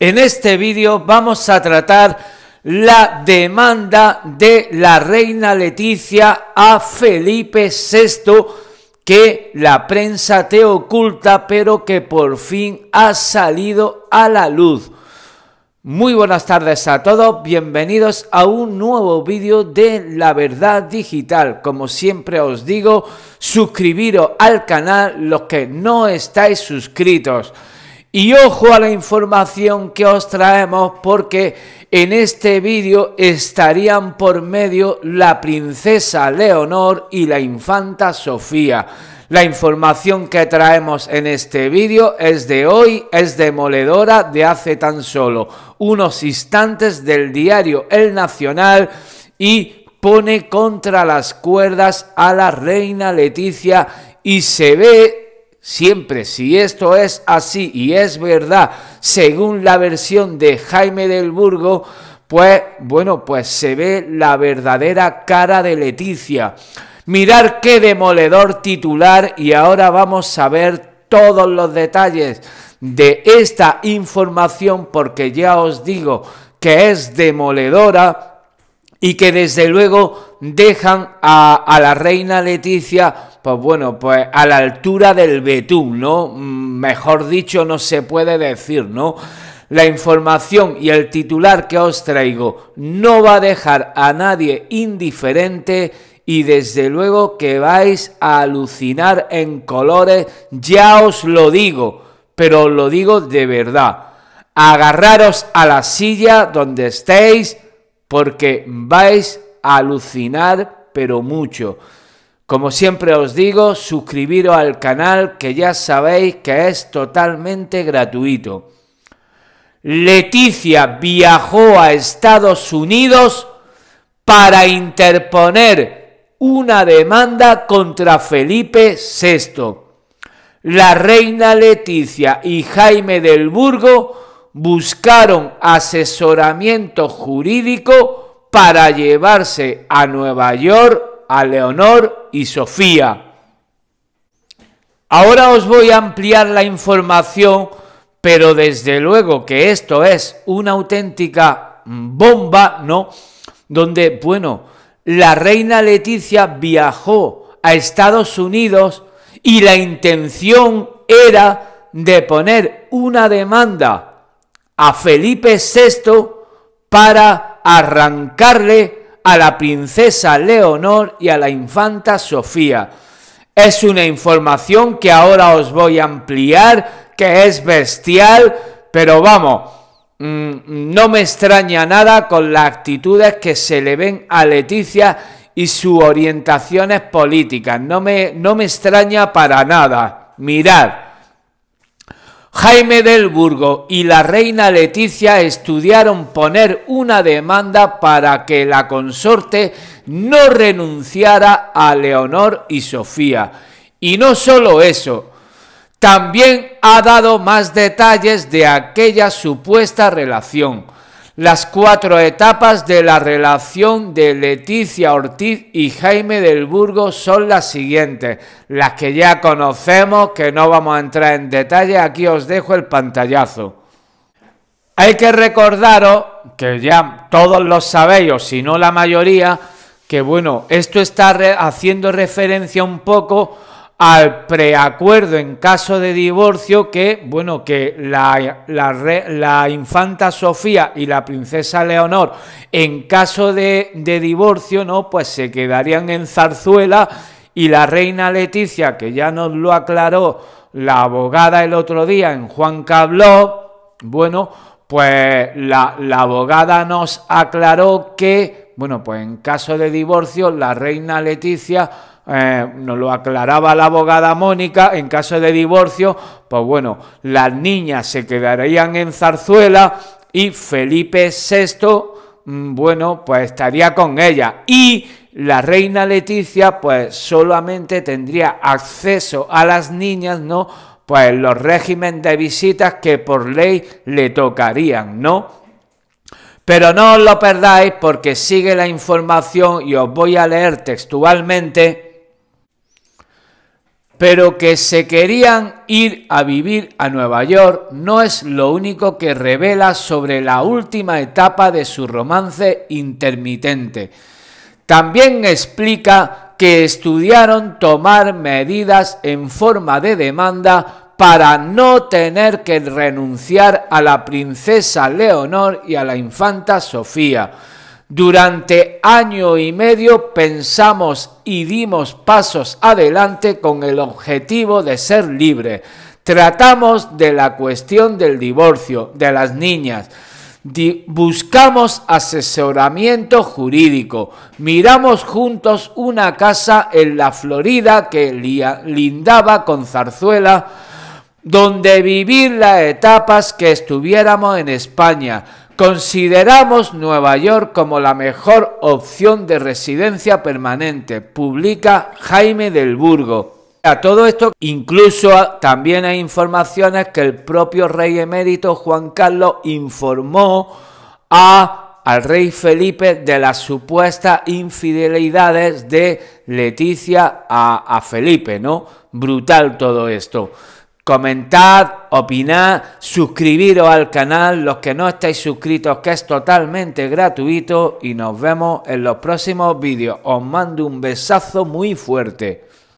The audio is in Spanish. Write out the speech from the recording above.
En este vídeo vamos a tratar la demanda de la reina Leticia a Felipe VI que la prensa te oculta pero que por fin ha salido a la luz. Muy buenas tardes a todos, bienvenidos a un nuevo vídeo de La Verdad Digital. Como siempre os digo, suscribiros al canal los que no estáis suscritos. Y ojo a la información que os traemos porque en este vídeo estarían por medio la princesa Leonor y la infanta Sofía. La información que traemos en este vídeo es de hoy, es demoledora de hace tan solo unos instantes del diario El Nacional y pone contra las cuerdas a la reina Leticia y se ve siempre, si esto es así y es verdad, según la versión de Jaime del Burgo, pues bueno, pues se ve la verdadera cara de Leticia. Mirar qué demoledor titular y ahora vamos a ver todos los detalles de esta información porque ya os digo que es demoledora y que desde luego dejan a, a la reina Leticia pues bueno, pues a la altura del Betún, ¿no? Mm, mejor dicho, no se puede decir, ¿no? La información y el titular que os traigo no va a dejar a nadie indiferente y desde luego que vais a alucinar en colores, ya os lo digo, pero os lo digo de verdad. Agarraros a la silla donde estéis porque vais a alucinar pero mucho. Como siempre os digo, suscribiros al canal que ya sabéis que es totalmente gratuito. Leticia viajó a Estados Unidos para interponer una demanda contra Felipe VI. La reina Leticia y Jaime del Burgo buscaron asesoramiento jurídico para llevarse a Nueva York a Leonor y Sofía. Ahora os voy a ampliar la información, pero desde luego que esto es una auténtica bomba, ¿no? Donde, bueno, la reina Leticia viajó a Estados Unidos y la intención era de poner una demanda a Felipe VI para arrancarle a la princesa Leonor y a la infanta Sofía. Es una información que ahora os voy a ampliar, que es bestial, pero vamos, mm, no me extraña nada con las actitudes que se le ven a Leticia y sus orientaciones políticas. No me, no me extraña para nada. Mirad. Jaime del Burgo y la reina Leticia estudiaron poner una demanda para que la consorte no renunciara a Leonor y Sofía. Y no solo eso, también ha dado más detalles de aquella supuesta relación las cuatro etapas de la relación de Leticia Ortiz y Jaime del Burgo son las siguientes, las que ya conocemos, que no vamos a entrar en detalle, aquí os dejo el pantallazo. Hay que recordaros, que ya todos lo sabéis, o si no la mayoría, que bueno, esto está haciendo referencia un poco al preacuerdo en caso de divorcio que, bueno, que la, infanta Sofía y la princesa Leonor en caso de, divorcio, ¿no? Pues se quedarían en Zarzuela y la reina Leticia, que ya nos lo aclaró la abogada el otro día en Juan Cabló, bueno, pues la, la abogada nos aclaró que, bueno, pues en caso de divorcio la reina Leticia eh, nos lo aclaraba la abogada Mónica, en caso de divorcio, pues bueno, las niñas se quedarían en Zarzuela y Felipe VI, mm, bueno, pues estaría con ella. Y la reina Leticia, pues solamente tendría acceso a las niñas, ¿no? Pues los regímenes de visitas que por ley le tocarían, ¿no? Pero no os lo perdáis porque sigue la información y os voy a leer textualmente pero que se querían ir a vivir a Nueva York no es lo único que revela sobre la última etapa de su romance intermitente. También explica que estudiaron tomar medidas en forma de demanda para no tener que renunciar a la princesa Leonor y a la infanta Sofía durante año y medio pensamos y dimos pasos adelante con el objetivo de ser libre. Tratamos de la cuestión del divorcio, de las niñas. buscamos asesoramiento jurídico. Miramos juntos una casa en la Florida que lindaba con Zarzuela, donde vivir las etapas que estuviéramos en España Consideramos Nueva York como la mejor opción de residencia permanente, publica Jaime del Burgo. A todo esto, incluso también hay informaciones que el propio rey emérito Juan Carlos informó a, al rey Felipe de las supuestas infidelidades de Leticia a, a Felipe, ¿no? Brutal todo esto comentad, opinad, suscribiros al canal los que no estáis suscritos que es totalmente gratuito y nos vemos en los próximos vídeos. Os mando un besazo muy fuerte.